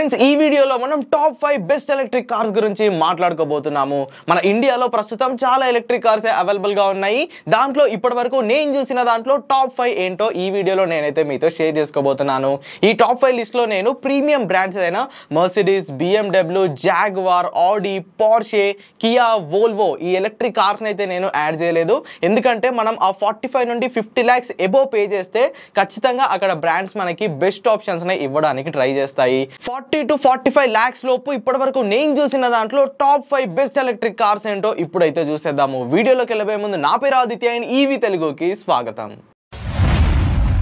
friends ఈ వీడియోలో మనం top five best electric cars గురించి మాట్లాడుకోబోతున్నాము మన ఇండియాలో ప్రస్తుతం చాలా ఎలక్ట్రిక్ కార్స్ అవైలబుల్గా ఉన్నాయి దాంట్లో ఇప్పటివరకు నేను చూసిన దాంట్లో టాప్ ఫైవ్ ఏంటో ఈ వీడియోలో నేనైతే మీతో షేర్ చేసుకోబోతున్నాను ఈ టాప్ ఫైవ్ లిస్ట్లో నేను ప్రీమియం బ్రాండ్స్ అయిన Mercedes BMW Jaguar Audi Porsche Kia Volvo ఈ ఎలక్ట్రిక్ కార్స్ని అయితే నేను యాడ్ చేయలేదు ఎందుకంటే మనం ఆ ఫార్టీ ఫైవ్ నుండి ఫిఫ్టీ ల్యాక్స్ ఎబో పే చేస్తే ఖచ్చితంగా అక్కడ బ్రాండ్స్ మనకి బెస్ట్ ఆప్షన్స్ని ఇవ్వడానికి ట్రై చేస్తాయి forty forty two forty five lakhs లోపు ఇప్పటి వరకు నేను చూసిన దాంట్లో top five best electric cars ఏంటో ఇప్పుడైతే చూసేద్దాము వీడియోలోకి వెళ్ళబోయే ముందు నా పేరు ఆదిత్య అండ్ ఈవి తెలుగుకి స్వాగతం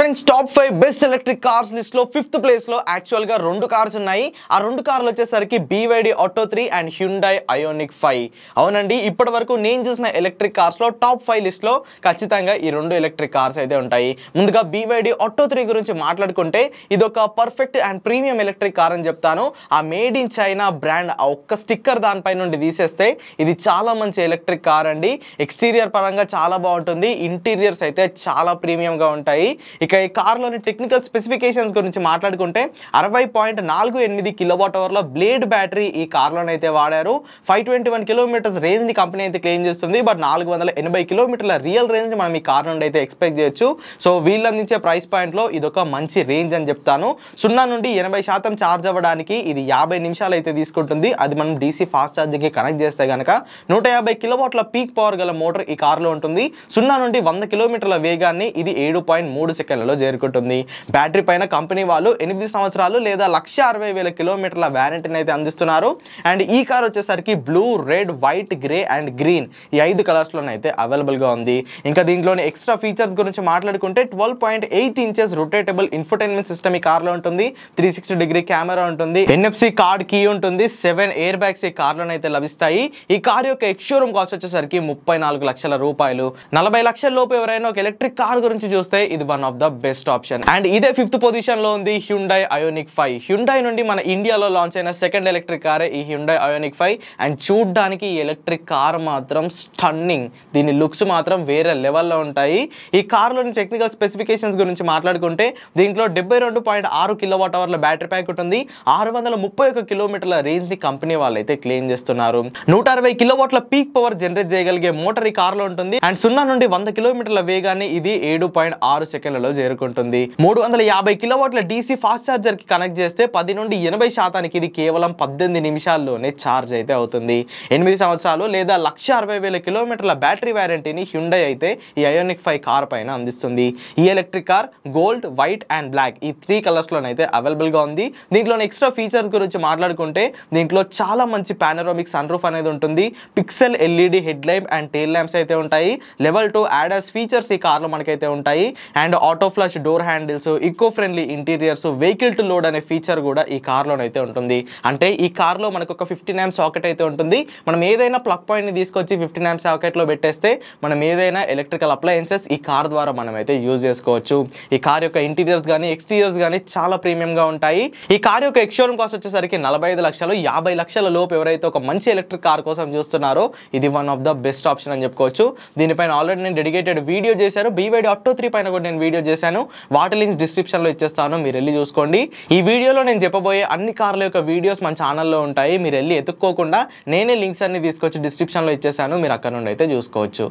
friends top five best electric cars లిస్ట్లో ఫిఫ్త్ ప్లేస్లో యాక్చువల్గా రెండు కార్స్ ఉన్నాయి ఆ రెండు కార్లు వచ్చేసరికి BYD Atto three and Hyundai Ioniq five అవునండి ఇప్పటి వరకు నేను చూసిన ఎలక్ట్రిక్ కార్స్లో టాప్ ఫైవ్ లిస్ట్లో ఖచ్చితంగా ఈ రెండు ఎలక్ట్రిక్ కార్స్ అయితే ఉంటాయి ముందుగా బీవైడి ఆటో త్రీ గురించి మాట్లాడుకుంటే ఇది ఒక perfect and premium electric car అని చెప్తాను ఆ మేడ్ ఇన్ చైనా బ్రాండ్ ఆ ఒక్క స్టిక్కర్ దానిపై నుండి తీసేస్తే ఇది చాలా మంచి ఎలక్ట్రిక్ కార్ అండి ఎక్స్టీరియర్ పరంగా చాలా బాగుంటుంది ఇంటీరియర్స్ అయితే చాలా ప్రీమియంగా ఉంటాయి ఇక ఈ కార్లోని టెక్నికల్ స్పెసిఫికేషన్స్ గురించి మాట్లాడుకుంటే అరవై పాయింట్ నాలుగు ఎనిమిది కిలోవాట్ అవర్లో బ్లేడ్ బ్యాటరీ ఈ కార్లోనే అయితే వాడారు ఫైవ్ ట్వంటీ వన్ కిలోమీటర్స్ రేంజ్ని కంపెనీ అయితే క్లెయిమ్ చేస్తుంది బట్ నాలుగు వందల ఎనభై కిలోమీటర్ల రియల్ రేంజ్ని మనం ఈ కార్ నుండి అయితే ఎక్స్పెక్ట్ చేయొచ్చు సో వీళ్ళు అందించే ప్రైస్ పాయింట్లో ఇది ఒక మంచి రేంజ్ అని చెప్తాను సున్నా నుండి ఎనభై శాతం ఛార్జ్ అవ్వడానికి ఇది యాభై నిమిషాలు అయితే తీసుకుంటుంది అది మనం డీసీ ఫాస్ట్ ఛార్జింగ్కి కనెక్ట్ చేస్తే కనుక నూట యాభై కిలోవాట్ల పీక్ పవర్ గల మోటార్ ఈ కార్లో ఉంటుంది సున్నా నుండి వంద కిలోమీటర్ల వేగాన్ని ఇది ఏడు పాయింట్ మూడు సెకండ్ నెలలో చేరుకుంటుంది బ్యాటరీ పైన కంపెనీ వాళ్ళు ఎనిమిది సంవత్సరాలు లేదా లక్ష అరవై వేల కిలోమీటర్ల వ్యారంటీని అయితే అందిస్తున్నారు అండ్ ఈ కార్ వచ్చేసరికి blue red white grey and green ఈ ఐదు కలర్స్లోనే అయితే అవైలబుల్గా ఉంది ఇంకా దీంట్లోని ఎక్స్ట్రా ఫీచర్స్ గురించి మాట్లాడుకుంటే twelve point eight inches rotatable infotainment system ఈ కార్లో ఉంటుంది త్రీ సిక్స్టీ డిగ్రీ కెమెరా ఉంటుంది ఎన్ఎఫ్సి కార్డ్ కీ ఉంటుంది సెవెన్ ఎయిర్ బ్యాగ్స్ ఈ కార్లోనే అయితే లభిస్తాయి ఈ కార్ యొక్క ఎక్స్షోరూమ్ కాస్ట్ వచ్చేసరికి ముప్పై నాలుగు లక్షల రూపాయలు నలభై లక్షల లోపు ఎవరైనా ఒక ఎలక్ట్రిక్ కార్ గురించి చూస్తే ఇది one of the best option and ఇదే ఫిఫ్త్ పొజిషన్లో ఉంది హ్యుండై అయోనిక్ ఫైవ్ హ్యుండై నుండి మన ఇండియాలో లాంచ్ అయిన సెకండ్ ఎలక్ట్రిక్ కారే ఈ హ్యుండై అయోనిక్ ఫైవ్ అండ్ చూడ్డానికి ఈ ఎలక్ట్రిక్ కార్ మాత్రం స్టన్నింగ్ దీని లుక్స్ మాత్రం వేరే లెవెల్లో ఉంటాయి ఈ కార్లోని టెక్నికల్ స్పెసిఫికేషన్స్ గురించి మాట్లాడుకుంటే దీంట్లో డెబ్బై రెండు పాయింట్ ఆరు కిలోవాట్ అవర్ల బ్యాటరీ ప్యాక్ ఉంటుంది ఆరు వందల ముప్పై ఒక కిలోమీటర్ల రేంజ్ని కంపెనీ వాళ్ళైతే క్లెయిమ్ చేస్తున్నారు నూట అరవై కిలోవాట్ల పీక్ పవర్ జనరేట్ చేయగలిగే మోటార్ ఈ కార్లో ఉంటుంది అండ్ సున్నా నుండి వంద కిలోమీటర్ల వేగాన్ని ఇది ఏడు పాయింట్ ఆరు సెకండ్లలో చేరుకుంటుంది మూడు వందల యాభై కిలోవాట్ల డీసీ ఫాస్ట్ కి కనెక్ట్ చేస్తే పది నుండి ఎనభై శాతానికి ఇది కేవలం పద్దెనిమిది నిమిషాల్లోనే ఛార్జ్ అయితే అవుతుంది ఎనిమిది సంవత్సరాలు లేదా లక్ష అరవై వేల కిలోమీటర్ల బ్యాటరీ వ్యారంటీని హ్యుండై అయితే ఈ అయోనిక్ ఫైవ్ కార్ పైన అందిస్తుంది ఈ electric car gold white and black ఈ త్రీ కలర్స్ లోనైతే అవైలబుల్ గా ఉంది దీంట్లో ఎక్స్ట్రా ఫీచర్స్ గురించి మాట్లాడుకుంటే దీంట్లో చాలా మంచి పానరోమిక్ సన్ రూఫ్ అనేది ఉంటుంది pixel LED head lamp and tail lamps అయితే ఉంటాయి లెవెల్ టూ యాడర్స్ ఫీచర్స్ ఈ లో మనకైతే ఉంటాయి and auto flush door handles eco friendly interiors vehicle to load అనే ఫీచర్ కూడా ఈ కార్లోనైతే ఉంటుంది అంటే ఈ కార్లో మనకు ఒక ఫిఫ్టీ యామ్ సాకెట్ అయితే ఉంటుంది మనం ఏదైనా ప్లగ్ పాయింట్ని తీసుకొచ్చి ఫిఫ్టీ యామ్ సాకెట్లో పెట్టేస్తే మనం ఏదైనా ఎలక్ట్రికల్ అప్లయన్సెస్ ఈ కార్ ద్వారా మనమైతే యూజ్ చేసుకోవచ్చు ఈ కార్ యొక్క ఇంటీరియర్స్ కానీ ఎక్స్టీరియర్స్ కానీ చాలా ప్రీమియంగా ఉంటాయి ఈ కార్ యొక్క ఎక్స్షోరూమ్ కాస్ట్ వచ్చేసరికి నలభై లక్షలు యాభై లక్షల లోపు ఎవరైతే ఒక మంచి ఎలక్ట్రిక్ కార్ కోసం చూస్తున్నారో ఇది one of the best option అని చెప్పుకోవచ్చు దీనిపైన ఆల్రెడీ నేను డెడికేటెడ్ వీడియో చేశారు బీవైడి ఆటో త్రీ పైన కూడా నేను వీడియో చేశాను చేశాను వాటి లింక్స్ డిస్క్రిప్షన్లో ఇచ్చేస్తాను మీరు వెళ్ళి చూసుకోండి ఈ వీడియోలో నేను చెప్పబోయే అన్ని కార్ల యొక్క వీడియోస్ మన ఛానల్లో ఉంటాయి మీరు వెళ్ళి ఎత్తుక్కోకుండా నేనే లింక్స్ అన్ని తీసుకొచ్చి డిస్క్రిప్షన్లో ఇచ్చేసాను మీరు అక్కడ నుండి అయితే చూసుకోవచ్చు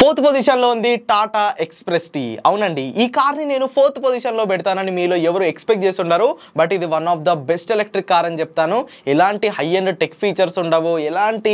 ఫోర్త్ పొజిషన్లో ఉంది టాటా ఎక్స్ప్రెస్ టీ అవునండి ఈ కార్ని నేను ఫోర్త్ పొజిషన్లో పెడతానని మీలో ఎవరు ఎక్స్పెక్ట్ చేస్తుండరు బట్ ఇది one of the best electric car అని చెప్తాను ఎలాంటి హై అండ్ టెక్ ఫీచర్స్ ఉండవు ఎలాంటి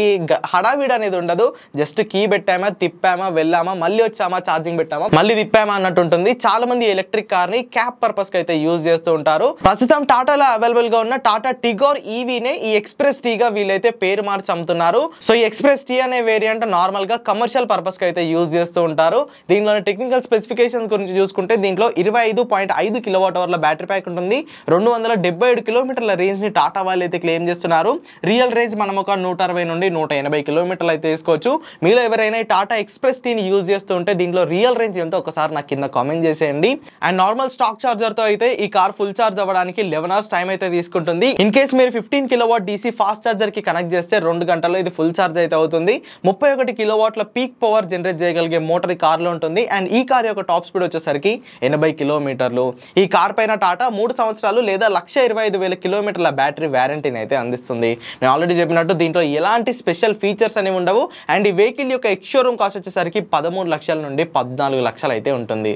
హడావిడి అనేది ఉండదు జస్ట్ కీ పెట్టామా తిప్పామా వెళ్ళామా మళ్ళీ వచ్చామా ఛార్జింగ్ పెట్టామా మళ్ళీ తిప్పామా అన్నట్టు ఉంటుంది చాలా మంది ఎలక్ట్రిక్ కార్ని పర్పస్ పర్పస్కి అయితే యూజ్ చేస్తూ ఉంటారు ప్రస్తుతం టాటాలో అవైలబుల్గా ఉన్న టాటా టిగోర్ ఈవీనే e ఈ ఎక్స్ప్రెస్ టీగా వీళ్ళైతే పేరు మార్చి అమ్ముతున్నారు సో ఈ ఎక్స్ప్రెస్ టీ అనే వేరియంట్ నార్మల్గా కమర్షియల్ పర్పస్కి అయితే యూజ్ చేస్తూ ఉంటారు దీనిలోని టెక్నికల్ స్పెసిఫికేషన్స్ గురించి చూసుకుంటే దీంట్లో ఇరవై ఐదు పాయింట్ ఐదు కిలోవాట్ అవర్ల బ్యాటరీ ప్యాక్ ఉంటుంది రెండు వందల డెబ్బై ఏడు కిలోమీటర్ల రేంజ్ని టాటా వాళ్ళు అయితే క్లెయిమ్ చేస్తున్నారు రియల్ రేంజ్ మనం ఒక నూట అరవై నుండి నూట ఎనభై కిలోమీటర్లు అయితే తీసుకోవచ్చు మీలో ఎవరైనా టాటా ఎక్స్ప్రెస్ టీని యూజ్ చేస్తూ ఉంటే దీంట్లో రియల్ రేంజ్ ఎంతో ఒకసారి నాకు కింద కామెంట్ చేసేయండి అండ్ నార్మల్ స్టాక్ చార్జర్తో అయితే ఈ కార్ ఫుల్ చార్జ్ అవ్వడానికి లెవెన్ అవర్స్ టైం అయితే తీసుకుంటుంది ఇన్ కేస్ మీరు ఫిఫ్టీన్ కిలోవాట్ డీసీ ఫాస్ట్ చార్జర్కి కనెక్ట్ చేస్తే రెండు గంటల్లో ఇది ఫుల్ ఛార్జ్ అయితే అవుతుంది ముప్పై ఒకటి కిలోవాట్ల పీక్ పవర్ జనరేట్ చేయగలిగే మోటార్ ఈ కార్లో ఉంటుంది అండ్ ఈ కార్ యొక్క టాప్ స్పీడ్ వచ్చేసరికి ఎనభై కిలోమీటర్లు ఈ కార్ పైన టాటా మూడు సంవత్సరాలు లేదా లక్ష ఇరవై ఐదు వేల కిలోమీటర్ల బ్యాటరీ వ్యారంటీని అయితే అందిస్తుంది నేను ఆల్రెడీ చెప్పినట్టు దీంట్లో ఎలాంటి స్పెషల్ ఫీచర్స్ అనేవి ఉండవు అండ్ ఈ వెహికల్ యొక్క ఎక్స్ షోరూమ్ కాస్ట్ వచ్చేసరికి పదమూడు లక్షల నుండి పద్నాలుగు లక్షలు అయితే ఉంటుంది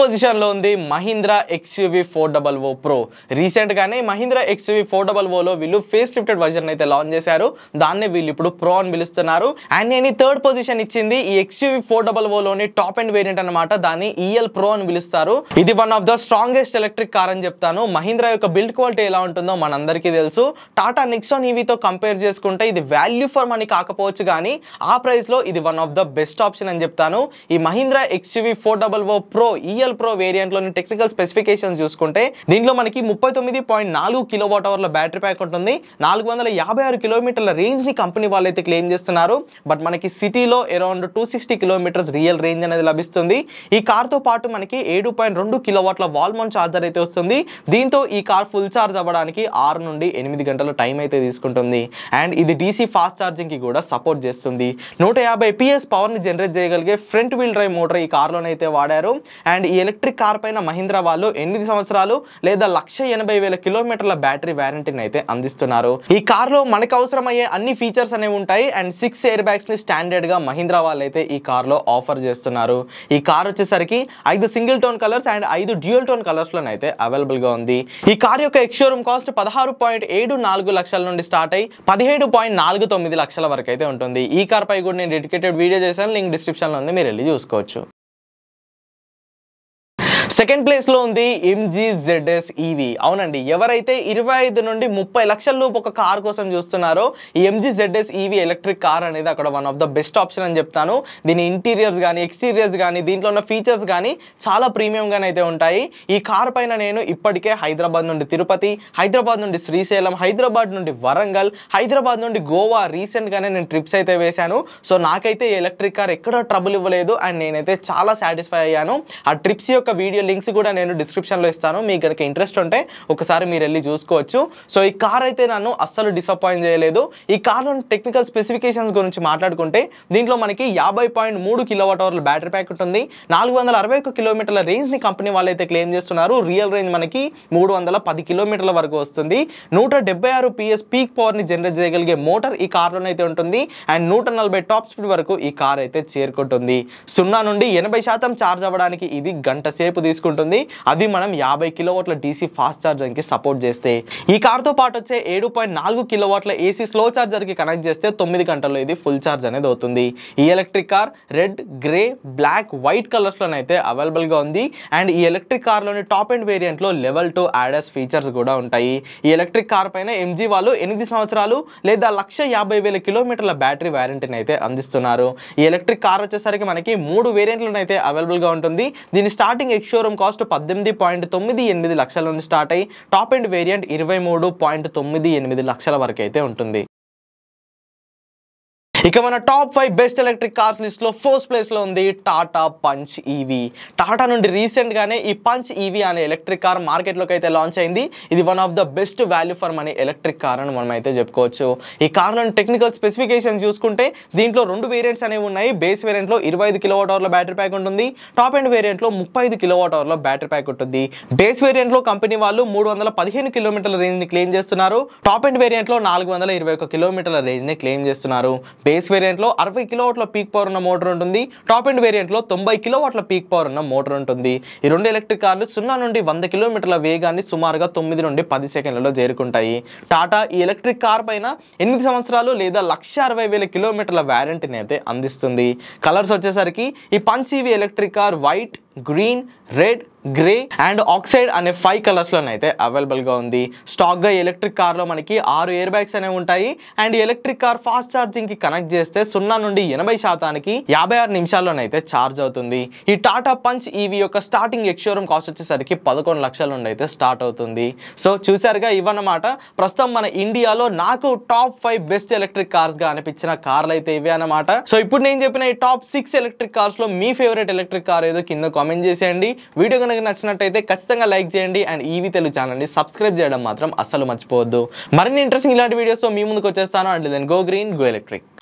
పొజిషన్లో ఉంది Mahindra XUV four double O pro రీసెంట్గానే మహీంద్రా ఎక్స్యూవీ ఫోర్ డబల్ ఓలో వీళ్ళు ఫేస్ లిఫ్టెడ్ వర్జన్ అయితే లాంచ్ చేశారు దాన్నే వీళ్ళు ఇప్పుడు ప్రో అని పిలుస్తున్నారు అండ్ నేను థర్డ్ పొజిషన్ ఇచ్చింది ఈ ఎక్స్యూవీ ఫోర్ డబల్ ఓలోని టాప్ అండ్ వేరియంట్ అనమాట దాన్ని ఈఎల్ e ప్రో అని పిలుస్తారు ఇది one of the strongest electric car అని చెప్తాను మహీంద్రా యొక్క బిల్డ్ క్వాలిటీ ఎలా ఉంటుందో మనందరికీ తెలుసు టాటా నెక్సోన్ ఈవీతో కంపేర్ చేసుకుంటే ఇది వాల్యూ ఫర్ మనీ కాకపోవచ్చు కానీ ఆ ప్రైస్లో ఇది one of the best option అని చెప్తాను ఈ Mahindra XUV four double O pro EL twelve pro వేరియంట్లోని టెక్నికల్ స్పెసిఫికేషన్ చూసుకుంటే దీంట్లో మనకి ముప్పై తొమ్మిది పాయింట్ నాలుగు కిలో వాట్ అవర్ల బ్యాటరీ ప్యాక్ ఉంటుంది నాలుగు వందల యాభై ఆరు కిలోమీటర్ల రేంజ్ని కంపెనీ అయితే క్లెయిమ్ చేస్తున్నారు బట్ మనకి సిటీలో around two sixty kilometres real range అనేది లభిస్తుంది ఈ తో పాటు మనకి ఏడు పాయింట్ రెండు కిలోవాట్ల వాల్మౌన్ ఛార్జర్ అయితే వస్తుంది దీంతో ఈ కార్ ఫుల్ ఛార్జ్ అవ్వడానికి ఆరు నుండి ఎనిమిది గంటల టైం అయితే తీసుకుంటుంది అండ్ ఇది డీసీ ఫాస్ట్ కి కూడా సపోర్ట్ చేస్తుంది నూట యాభై పవర్ పవర్ని జనరేట్ చేయగలిగే ఫ్రంట్ వీల్ డ్రైవ్ మోటార్ ఈ లోనైతే వాడారు అండ్ ఈ ఎలక్ట్రిక్ కార్ పైన మహీంద్రా వాళ్ళు ఎనిమిది సంవత్సరాలు లేదా లక్ష ఎనభై వేల కిలోమీటర్ల బ్యాటరీ వ్యారంటీని అయితే అందిస్తున్నారు ఈ కార్లో మనకు అవసరమయ్యే అన్ని ఫీచర్స్ అనేవి ఉంటాయి అండ్ సిక్స్ ఎయిర్ బ్యాగ్స్ని స్టాండర్డ్గా మహీంద్రా వాళ్ళు అయితే ఈ లో ఆఫర్ చేస్తున్నారు ఈ కార్ వచ్చేసరికి ఐదు సింగిల్ టోన్ కలర్స్ అండ్ ఐదు డ్యూయల్ టోన్ లో అయితే అవైలబుల్గా ఉంది ఈ కార్ యొక్క ఎక్స్షోరూమ్ కాస్ట్ పదహారు పాయింట్ ఏడు నాలుగు లక్షల నుండి స్టార్ట్ అయ్యి పదిహేడు పాయింట్ నాలుగు తొమ్మిది లక్షల వరకు అయితే ఉంటుంది ఈ కార్ పై కూడా నేను డెడికేటెడ్ వీడియో చేశాను లింక్ లో ఉంది మీరు వెళ్ళి చూసుకోవచ్చు సెకండ్ ప్లేస్లో ఉంది ఎంజీ జెడ్ఎస్ ఈవి అవునండి ఎవరైతే ఇరవై ఐదు నుండి ముప్పై లక్షల లోపు ఒక కార్ కోసం చూస్తున్నారో ఈ MG ZS EV electric car అనేది అక్కడ one of the best option అని చెప్తాను దీని ఇంటీరియర్స్ కానీ ఎక్స్టీరియర్స్ కానీ దీంట్లో ఉన్న ఫీచర్స్ కానీ చాలా ప్రీమియంగానే అయితే ఉంటాయి ఈ కార్ పైన నేను ఇప్పటికే హైదరాబాద్ నుండి తిరుపతి హైదరాబాద్ నుండి శ్రీశైలం హైదరాబాద్ నుండి వరంగల్ హైదరాబాద్ నుండి గోవా రీసెంట్గానే నేను ట్రిప్స్ అయితే వేశాను సో నాకైతే ఎలక్ట్రిక్ కార్ ఎక్కడ ట్రబుల్ ఇవ్వలేదు అండ్ నేనైతే చాలా సాటిస్ఫై అయ్యాను ఆ ట్రిప్స్ యొక్క వీడియో వీడియో లింక్స్ కూడా నేను డిస్క్రిప్షన్లో ఇస్తాను మీకు కనుక ఇంట్రెస్ట్ ఉంటే ఒకసారి మీరు వెళ్ళి చూసుకోవచ్చు సో ఈ కార్ అయితే నన్ను అస్సలు డిసప్పాయింట్ చేయలేదు ఈ కార్లో టెక్నికల్ స్పెసిఫికేషన్స్ గురించి మాట్లాడుకుంటే దీంట్లో మనకి యాభై పాయింట్ మూడు కిలోవాట్ అవర్ల బ్యాటరీ ప్యాక్ ఉంటుంది నాలుగు వందల అరవై ఒక కిలోమీటర్ల రేంజ్ని కంపెనీ వాళ్ళు అయితే క్లెయిమ్ చేస్తున్నారు రియల్ రేంజ్ మనకి మూడు వందల పది కిలోమీటర్ల వరకు వస్తుంది నూట డెబ్బై ఆరు పిఎస్ పీక్ పవర్ని జనరేట్ చేయగలిగే మోటార్ ఈ కార్లోనే అయితే ఉంటుంది అండ్ నూట నలభై టాప్ స్పీడ్ వరకు ఈ కార్ అయితే చేరుకుంటుంది సున్నా నుండి ఎనభై శాతం ఛార్జ్ అవ్వడానికి ఇది గంట సేపు తీసుకుంటుంది అది మనం యాభై కిలోవాట్ల డీసీ ఫాస్ట్ ఛార్జర్కి సపోర్ట్ చేస్తే ఈ కార్తో పాటు వచ్చే ఏడు పాయింట్ నాలుగు కిలోవాట్ల ఏసీ స్లో ఛార్జర్కి కనెక్ట్ చేస్తే తొమ్మిది గంటల్లో ఇది ఫుల్ ఛార్జ్ అనేది అవుతుంది ఈ electric car red grey black white available అవైలబుల్గా ఉంది అండ్ ఈ ఎలక్ట్రిక్ కార్లోని టాప్ అండ్ వేరియంట్లో లెవెల్ టూ యాడస్ ఫీచర్స్ కూడా ఉంటాయి ఈ ఎలక్ట్రిక్ కార్ పైన ఎంజీ వాళ్ళు ఎనిమిది సంవత్సరాలు లేదా లక్ష యాభై వేల కిలోమీటర్ల బ్యాటరీ వ్యారంటీని అయితే అందిస్తున్నారు ఈ ఎలక్ట్రిక్ కార్ వచ్చేసరికి మనకి మూడు వేరియంట్లను అయితే అవైలబుల్గా ఉంటుంది దీని స్టార్టింగ్ ఎక్స్ షోరూమ్ కాస్ట్ పద్దెనిమిది పాయింట్ తొమ్మిది ఎనిమిది లక్షల నుండి స్టార్ట్ అయ్యి టాప్ ఎండ్ వేరియంట్ ఇరవై మూడు పాయింట్ తొమ్మిది ఎనిమిది లక్షల వరకు అయితే ఉంటుంది ఇక మన top five best electric cars లిస్ట్లో ఫస్ట్ ప్లేస్లో ఉంది టాటా పంచ్ ఈవీ టాటా నుండి రీసెంట్గానే ఈ పంచ్ ఈవీ అనే ఎలక్ట్రిక్ కార్ మార్కెట్లోకి అయితే లాంచ్ అయింది ఇది one of the best value for money electric car అని మనం అయితే చెప్పుకోవచ్చు ఈ కార్లోని టెక్నికల్ స్పెసిఫికేషన్ చూసుకుంటే దీంట్లో రెండు వేరియంట్స్ అనేవి ఉన్నాయి బేస్ వేరియంట్లో ఇరవై ఐదు కిలోవాట్ అవర్ల బ్యాటరీ ప్యాక్ ఉంటుంది టాప్ ఎండ్ వేరియంట్లో ముప్పై ఐదు కిలోవాట్ అవర్ల బ్యాటరీ ప్యాక్ ఉంటుంది బేస్ వేరియంట్లో కంపెనీ వాళ్ళు మూడు వందల పదిహేను కిలోమీటర్ల రేంజ్ని క్లెయిమ్ చేస్తున్నారు టాప్ ఎండ్ వేరియంట్లో నాలుగు వందల ఇరవై ఒక కిలోమీటర్ల రేంజ్ని క్లెయిమ్ చేస్తున్నారు బేస్ వేరియంట్లో అరవై కిలోవాట్ల పీక్ పవర్ ఉన్న మోటార్ ఉంటుంది టాప్ ఎండ్ వేరియంట్లో తొంభై కిలోవాట్ల పీక్ పవర్ ఉన్న మోటార్ ఉంటుంది ఈ రెండు ఎలక్ట్రిక్ కార్లు సున్నా నుండి వంద కిలోమీటర్ల వేగాన్ని సుమారుగా తొమ్మిది నుండి పది సెకండ్లలో చేరుకుంటాయి టాటా ఈ ఎలక్ట్రిక్ కార్ పైన ఎనిమిది సంవత్సరాలు లేదా లక్ష అరవై వేల కిలోమీటర్ల వ్యారంటీని అయితే అందిస్తుంది కలర్స్ వచ్చేసరికి ఈ Punch EV electric car white green red grey and oxide అనే ఫైవ్ అవైలబుల్ అవైలబుల్గా ఉంది స్టాక్గా ఎలక్ట్రిక్ కార్లో మనకి ఆరు ఎయిర్ బ్యాగ్స్ అనేవి ఉంటాయి అండ్ ఎలక్ట్రిక్ కార్ ఫాస్ట్ ఛార్జింగ్కి కనెక్ట్ చేస్తే సున్నా నుండి ఎనభై శాతానికి యాభై ఆరు నిమిషాల్లోనైతే ఛార్జ్ అవుతుంది ఈ టాటా పంచ్ ఈవీ యొక్క స్టార్టింగ్ ఎక్స్షోరూమ్ కాస్ట్ వచ్చేసరికి పదకొండు లక్షల నుండి అయితే స్టార్ట్ అవుతుంది సో చూసారుగా ఇవన్నమాట ప్రస్తుతం మన ఇండియాలో నాకు టాప్ ఫైవ్ బెస్ట్ ఎలక్ట్రిక్ కార్స్గా అనిపించిన కార్లు అయితే ఇవే అనమాట సో ఇప్పుడు నేను చెప్పిన ఈ టాప్ సిక్స్ ఎలక్ట్రిక్ కార్స్లో మీ ఫేవరెట్ ఎలక్ట్రిక్ కార్ ఏదో కింద కామెంట్ కమెంట్ చేసేయండి వీడియో కనుక నచ్చినట్టయితే ఖచ్చితంగా లైక్ చేయండి అండ్ ఈవి తెలుగు ఛానల్ని సబ్స్క్రైబ్ చేయడం మాత్రం అస్సలు మర్చిపోవద్దు మరిన్ని ఇంట్రెస్టింగ్ ఇలాంటి వీడియోస్తో మీ ముందుకు వచ్చేస్తాను and then go green go electric